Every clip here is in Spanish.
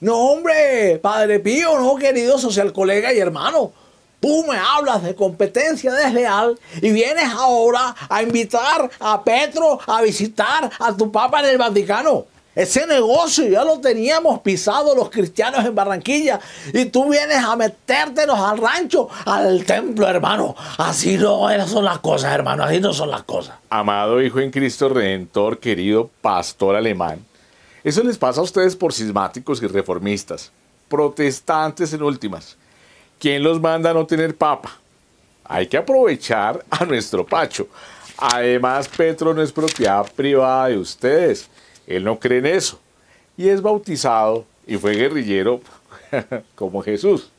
No, hombre, Padre Pío, no, querido social colega y hermano. Tú me hablas de competencia desleal y vienes ahora a invitar a Petro a visitar a tu Papa en el Vaticano. Ese negocio ya lo teníamos pisado los cristianos en Barranquilla y tú vienes a metértelos al rancho, al templo, hermano. Así no son las cosas, hermano, así no son las cosas. Amado Hijo en Cristo Redentor, querido pastor alemán. Eso les pasa a ustedes por sismáticos y reformistas, protestantes en últimas. ¿Quién los manda a no tener papa? Hay que aprovechar a nuestro Pacho. Además, Petro no es propiedad privada de ustedes. Él no cree en eso. Y es bautizado y fue guerrillero como Jesús.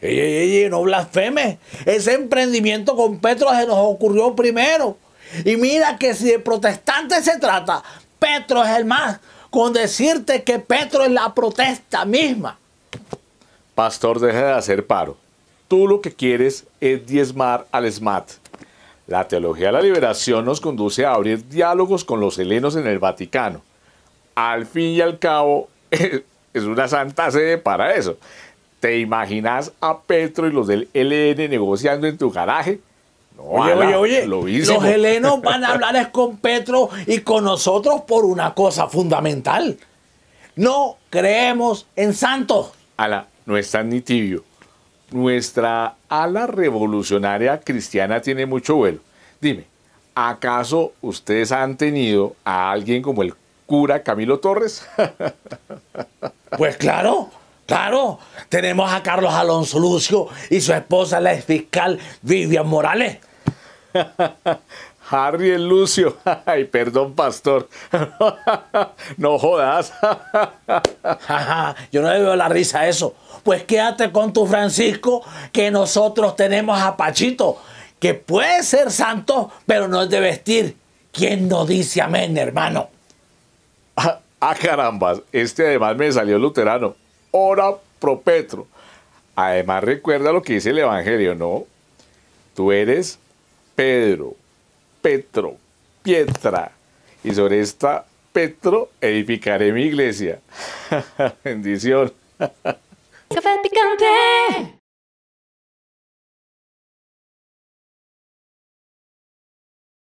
Ey, ey, ey, no blasfeme. Ese emprendimiento con Petro se nos ocurrió primero. Y mira que si de protestantes se trata, Petro es el más, con decirte que Petro es la protesta misma. Pastor, deja de hacer paro. Tú lo que quieres es diezmar al SMAT. La teología de la liberación nos conduce a abrir diálogos con los helenos en el Vaticano. Al fin y al cabo, es una santa sede para eso. ¿Te imaginas a Petro y los del LN negociando en tu garaje? Oye, oye, oye, los helenos van a hablar con Petro y con nosotros por una cosa fundamental. No creemos en santos. Ala, no es tan ni tibio. Nuestra ala revolucionaria cristiana tiene mucho vuelo. Dime, ¿acaso ustedes han tenido a alguien como el cura Camilo Torres? pues claro, claro. Tenemos a Carlos Alonso Lucio y su esposa, la ex fiscal Vivian Morales. Harry el Lucio. Ay, perdón, pastor. no jodas. Yo no le veo la risa a eso. Pues quédate con tu Francisco, que nosotros tenemos a Pachito, que puede ser santo, pero no es de vestir. ¿Quién no dice amén, hermano? ¡A ah, carambas, este además me salió luterano. Ora pro Además recuerda lo que dice el Evangelio, ¿no? Tú eres Pedro, Petro, Pietra, y sobre esta Petro edificaré mi iglesia. Bendición. Café picante.